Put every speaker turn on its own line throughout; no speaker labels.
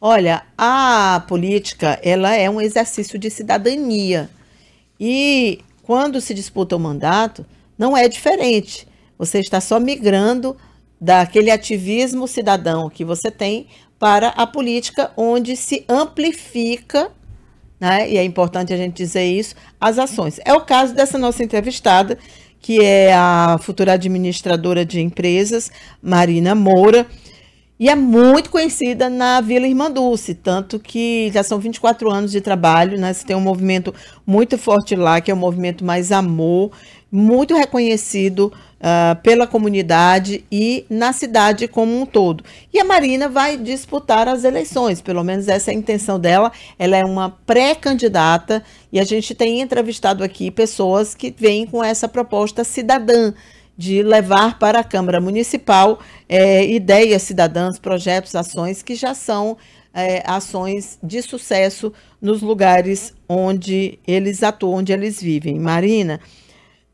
Olha, a política ela é um exercício de cidadania e quando se disputa o mandato não é diferente. Você está só migrando daquele ativismo cidadão que você tem para a política, onde se amplifica, né? E é importante a gente dizer isso, as ações. É o caso dessa nossa entrevistada, que é a futura administradora de empresas, Marina Moura e é muito conhecida na Vila Irmã Dulce, tanto que já são 24 anos de trabalho, né? Você tem um movimento muito forte lá, que é o um movimento Mais Amor, muito reconhecido uh, pela comunidade e na cidade como um todo. E a Marina vai disputar as eleições, pelo menos essa é a intenção dela. Ela é uma pré-candidata e a gente tem entrevistado aqui pessoas que vêm com essa proposta cidadã de levar para a Câmara Municipal é, ideias cidadãs, projetos, ações que já são é, ações de sucesso nos lugares onde eles atuam, onde eles vivem. Marina,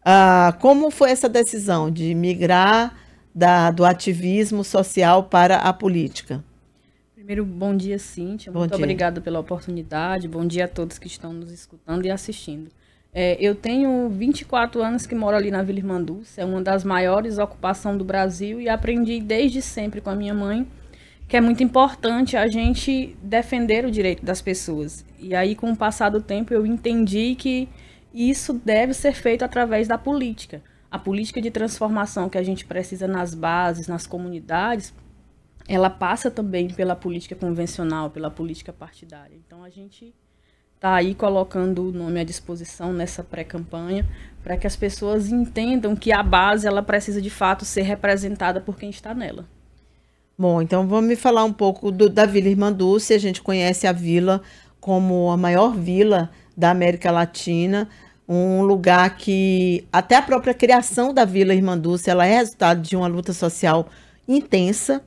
ah, como foi essa decisão de migrar da, do ativismo social para a política?
Primeiro, bom dia, Cíntia. Bom Muito dia. obrigada pela oportunidade. Bom dia a todos que estão nos escutando e assistindo. É, eu tenho 24 anos que moro ali na Vila Irmandúcia, é uma das maiores ocupações do Brasil e aprendi desde sempre com a minha mãe que é muito importante a gente defender o direito das pessoas. E aí, com o passar do tempo, eu entendi que isso deve ser feito através da política. A política de transformação que a gente precisa nas bases, nas comunidades, ela passa também pela política convencional, pela política partidária. Então, a gente está aí colocando o nome à disposição nessa pré-campanha, para que as pessoas entendam que a base ela precisa de fato ser representada por quem está nela.
Bom, então vamos me falar um pouco do, da Vila Irmandúcia. A gente conhece a vila como a maior vila da América Latina, um lugar que até a própria criação da Vila Irmandúcia ela é resultado de uma luta social intensa,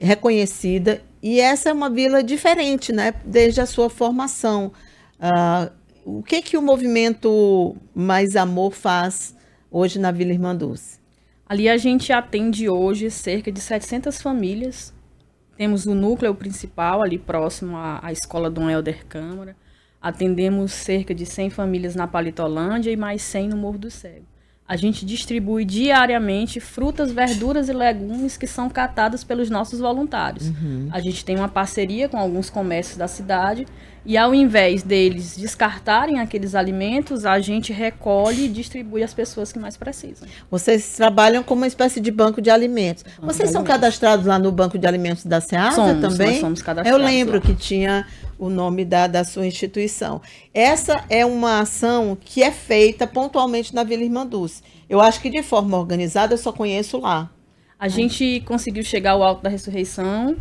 reconhecida, e essa é uma vila diferente, né? Desde a sua formação Uh, o que que o movimento Mais Amor faz hoje na Vila Irmã Dulce?
Ali a gente atende hoje cerca de 700 famílias. Temos o núcleo principal ali próximo à, à escola do Helder Câmara. Atendemos cerca de 100 famílias na Palitolândia e mais 100 no Morro do Cego. A gente distribui diariamente frutas, verduras e legumes que são catados pelos nossos voluntários. Uhum. A gente tem uma parceria com alguns comércios da cidade e, ao invés deles descartarem aqueles alimentos, a gente recolhe e distribui às pessoas que mais precisam.
Vocês trabalham como uma espécie de banco de alimentos. Banco Vocês de são alimentos. cadastrados lá no banco de alimentos da Seasa somos, também? Nós somos cadastrados. Eu lembro lá. que tinha o nome da, da sua instituição. Essa é uma ação que é feita pontualmente na Vila Irmã Dulce. Eu acho que de forma
organizada eu só conheço lá. A gente conseguiu chegar ao Alto da Ressurreição,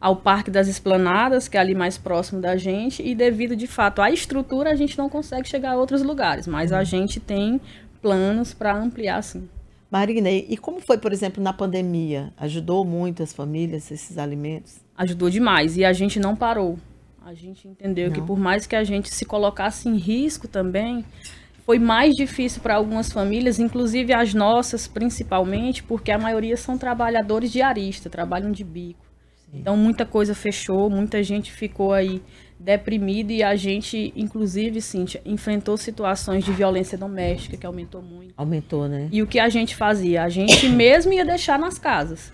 ao Parque das Esplanadas, que é ali mais próximo da gente, e devido de fato à estrutura, a gente não consegue chegar a outros lugares, mas a gente tem planos para ampliar sim.
Marina, e como foi, por exemplo, na pandemia? Ajudou muito as famílias esses alimentos?
Ajudou demais e a gente não parou. A gente entendeu Não. que por mais que a gente se colocasse em risco também, foi mais difícil para algumas famílias, inclusive as nossas principalmente, porque a maioria são trabalhadores diaristas, trabalham de bico. Sim. Então muita coisa fechou, muita gente ficou aí deprimida e a gente, inclusive, Cíntia, enfrentou situações de violência doméstica que aumentou muito.
Aumentou, né? E
o que a gente fazia? A gente mesmo ia deixar nas casas.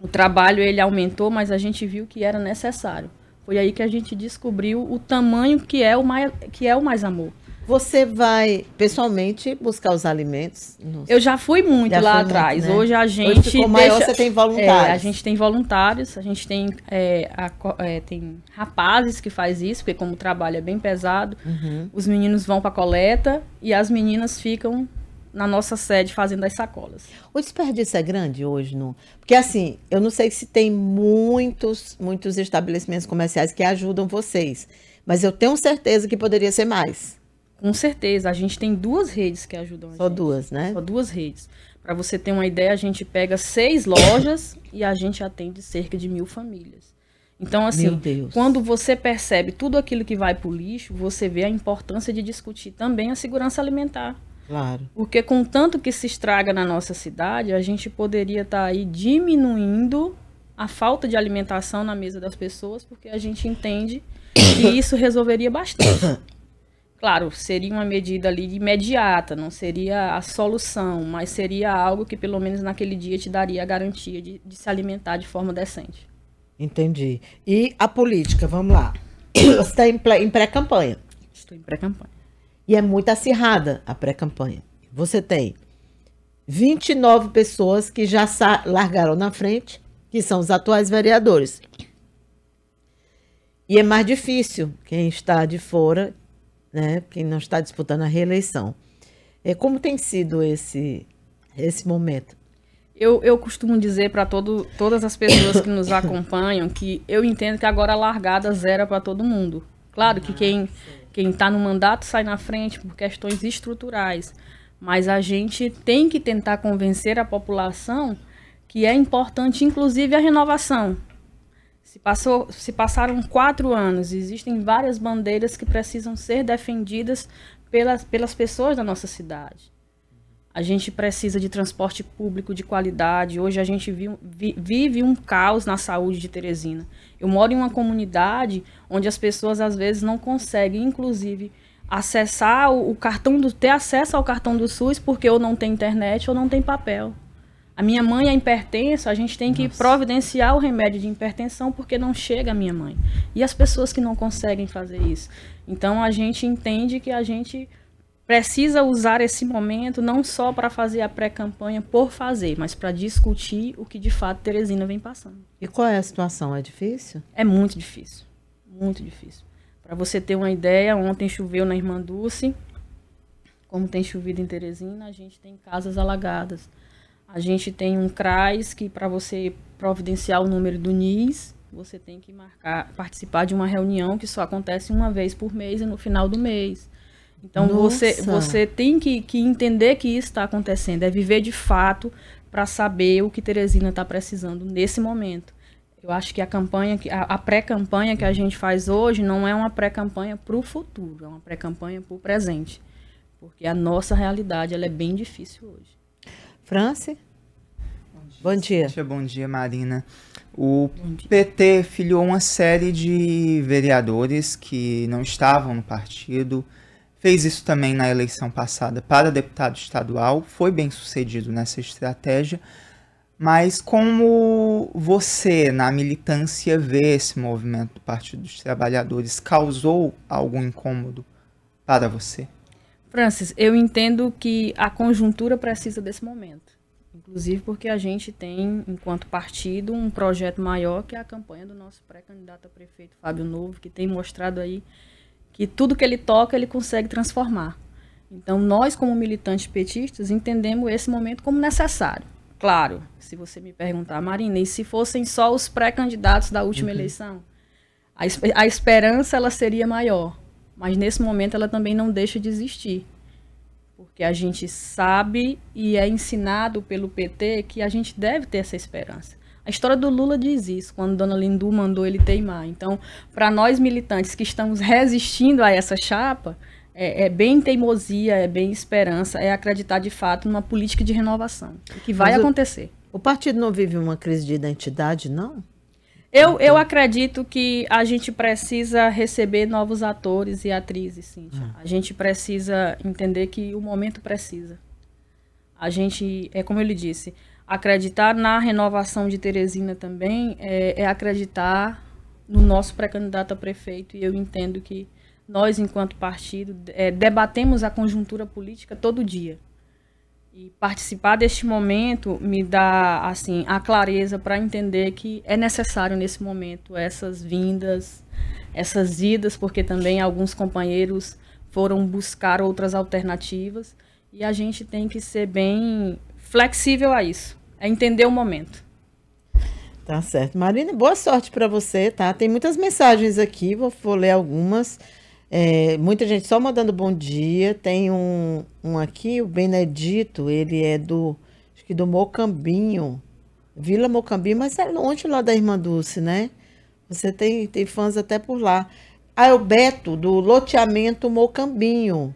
O trabalho ele aumentou, mas a gente viu que era necessário. Foi aí que a gente descobriu o tamanho que é o mais, que é o mais amor. Você vai pessoalmente buscar os alimentos? Nossa. Eu já fui
muito já lá atrás. Muito, né? Hoje a gente. Hoje ficou maior, deixa... você tem é, voluntários. É, a
gente tem voluntários, a gente tem, é, a, é, tem rapazes que faz isso, porque como o trabalho é bem pesado, uhum. os meninos vão para coleta e as meninas ficam na nossa sede fazendo as sacolas.
O desperdício é grande hoje, não? Porque assim, eu não sei se tem muitos, muitos estabelecimentos comerciais que ajudam vocês, mas eu tenho certeza que poderia ser
mais. Com certeza, a gente tem duas redes que ajudam. A Só gente. duas, né? Só duas redes. Para você ter uma ideia, a gente pega seis lojas e a gente atende cerca de mil famílias. Então, assim, quando você percebe tudo aquilo que vai para o lixo, você vê a importância de discutir também a segurança alimentar. Claro. Porque com tanto que se estraga na nossa cidade, a gente poderia estar tá aí diminuindo a falta de alimentação na mesa das pessoas, porque a gente entende que isso resolveria bastante. Claro, seria uma medida ali imediata, não seria a solução, mas seria algo que pelo menos naquele dia te daria a garantia de, de se alimentar de forma decente.
Entendi. E a política, vamos lá. Você está em pré-campanha. Estou em pré-campanha. E é muito acirrada a pré-campanha. Você tem 29 pessoas que já largaram na frente, que são os atuais vereadores. E é mais difícil quem está de fora, né, quem não está disputando a reeleição. É, como tem sido esse, esse momento?
Eu, eu, costumo dizer para todas as pessoas que nos acompanham que eu entendo que agora a largada zera é para todo mundo. Claro que ah, quem quem está no mandato sai na frente por questões estruturais. Mas a gente tem que tentar convencer a população que é importante, inclusive, a renovação. Se, passou, se passaram quatro anos, existem várias bandeiras que precisam ser defendidas pelas, pelas pessoas da nossa cidade. A gente precisa de transporte público de qualidade. Hoje a gente vive um caos na saúde de Teresina. Eu moro em uma comunidade onde as pessoas às vezes não conseguem, inclusive, acessar o, cartão do ter acesso ao cartão do SUS porque ou não tem internet ou não tem papel. A minha mãe é hipertensa, a gente tem que providenciar o remédio de hipertensão porque não chega a minha mãe. E as pessoas que não conseguem fazer isso. Então a gente entende que a gente precisa usar esse momento não só para fazer a pré-campanha por fazer, mas para discutir o que de fato Teresina vem passando.
E qual é a situação? É
difícil? É muito difícil. Muito difícil. Para você ter uma ideia, ontem choveu na Irmã Dulce, como tem chovido em Teresina, a gente tem casas alagadas. A gente tem um CRAS que para você providenciar o número do NIS, você tem que marcar, participar de uma reunião que só acontece uma vez por mês e no final do mês. Então Nossa. você, você tem que, que entender que isso está acontecendo, é viver de fato para saber o que Teresina está precisando nesse momento. Eu acho que a campanha, a, a pré-campanha que a gente faz hoje não é uma pré-campanha para o futuro, é uma pré-campanha para o presente. Porque a nossa realidade ela é bem difícil hoje.
Franci Bom dia. Bom dia, Marina. O PT filiou uma série de vereadores que não estavam no partido, fez isso também na eleição passada para deputado estadual, foi bem sucedido nessa estratégia, mas como você, na militância, vê esse movimento do Partido dos Trabalhadores? Causou algum incômodo
para você? Francis, eu entendo que a conjuntura precisa desse momento. Inclusive porque a gente tem, enquanto partido, um projeto maior que é a campanha do nosso pré-candidato a prefeito Fábio Novo, que tem mostrado aí que tudo que ele toca ele consegue transformar. Então, nós, como militantes petistas, entendemos esse momento como necessário. Claro, se você me perguntar, Marina, e se fossem só os pré-candidatos da última uhum. eleição? A, a esperança ela seria maior, mas nesse momento ela também não deixa de existir. Porque a gente sabe e é ensinado pelo PT que a gente deve ter essa esperança. A história do Lula diz isso, quando Dona Lindu mandou ele teimar. Então, para nós militantes que estamos resistindo a essa chapa, é, é, bem teimosia, é bem esperança, é acreditar de fato numa política de renovação, que vai Mas
acontecer. O, o partido não vive uma crise de identidade, não?
Eu, eu acredito que a gente precisa receber novos atores e atrizes, Cíntia. Hum. A gente precisa entender que o momento precisa. A gente, é como ele disse, Acreditar na renovação de Teresina também é, é acreditar no nosso pré-candidato a prefeito, e eu entendo que nós, enquanto partido, é, debatemos a conjuntura política todo dia. E participar deste momento me dá assim a clareza para entender que é necessário nesse momento essas vindas, essas idas, porque também alguns companheiros foram buscar outras alternativas e a gente tem que ser bem flexível a isso. É entender o momento.
Tá certo. Marina, boa sorte para você, tá? Tem muitas mensagens aqui, vou, vou ler algumas. É, muita gente só mandando bom dia. Tem um, um aqui, o Benedito, ele é do, acho que do Mocambinho, Vila Mocambinho, mas é longe lá da Irmã Dulce, né? Você tem, tem fãs até por lá. Ah, é o Beto, do loteamento
Mocambinho.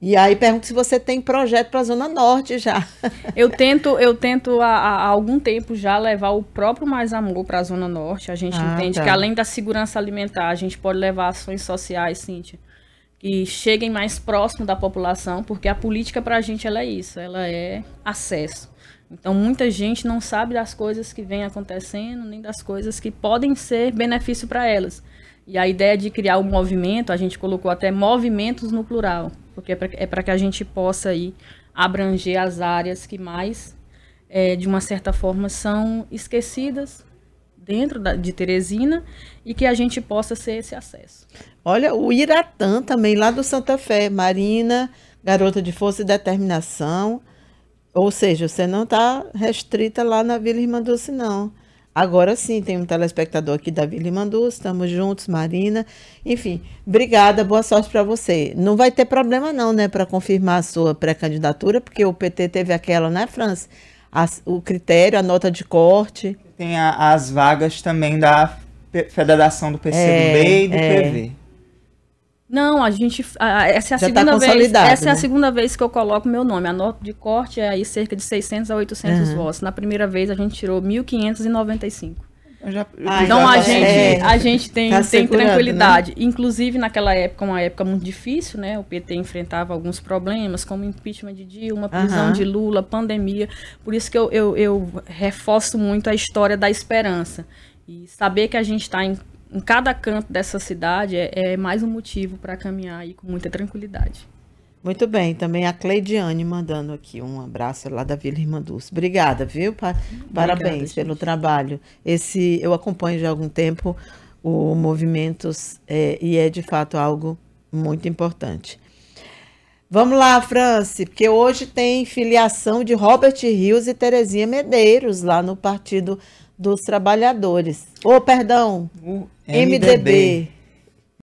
E aí pergunto se você tem projeto para a Zona Norte já. Eu tento, eu tento há, há, algum tempo já levar o próprio Mais Amor para a Zona Norte. A gente ah, entende tá. que além da segurança alimentar, a gente pode levar ações sociais, Cíntia, que cheguem mais próximo da população, porque a política para a gente ela é isso, ela é acesso. Então muita gente não sabe das coisas que vem acontecendo, nem das coisas que podem ser benefício para elas. E a ideia de criar o um movimento, a gente colocou até movimentos no plural, porque é para é que a gente possa aí abranger as áreas que mais, é, de uma certa forma, são esquecidas dentro da, de Teresina e que a gente possa ser esse acesso.
Olha, o Iratã também, lá do Santa Fé, Marina, garota de força e determinação. Ou seja, você não está restrita lá na Vila Irmã Dulce, não. Agora sim, tem um telespectador aqui, Davi Limandu, estamos juntos, Marina. Enfim, obrigada, boa sorte para você. Não vai ter problema não, né, para confirmar a sua pré-candidatura, porque o PT teve aquela, né, França? As, o critério, a nota de corte. Tem a, as vagas também da Federação do PCdoB é, e do é. PV. É.
Não, a gente. essa, é a Já tá segunda tá vez, essa é a né? segunda vez que eu coloco meu nome. A nota de corte é aí cerca de 600 a 800 uhum. votos. Na primeira vez a gente tirou 1.595. já, ah, então a tá gente, é, a gente tem, tá tem tranquilidade. Né? Inclusive, naquela época, uma época muito difícil, né? O PT enfrentava alguns problemas, como impeachment de Dilma, prisão uhum. de Lula, pandemia. Por isso que eu, eu, eu reforço muito a história da esperança. E saber que a gente está em em cada canto dessa cidade é, é mais um motivo para caminhar aí com muita tranquilidade.
Muito bem, também a Cleidiane mandando aqui um abraço lá da Vila Irmã Dulce. Obrigada, viu?
Parabéns
pelo trabalho. Esse eu acompanho já há algum tempo o movimentos é, e é de fato algo muito importante. Vamos lá, France, porque hoje tem filiação de Robert Rios e Terezinha Medeiros lá no Partido dos Trabalhadores. Ô, oh, perdão, o MDB. MDB.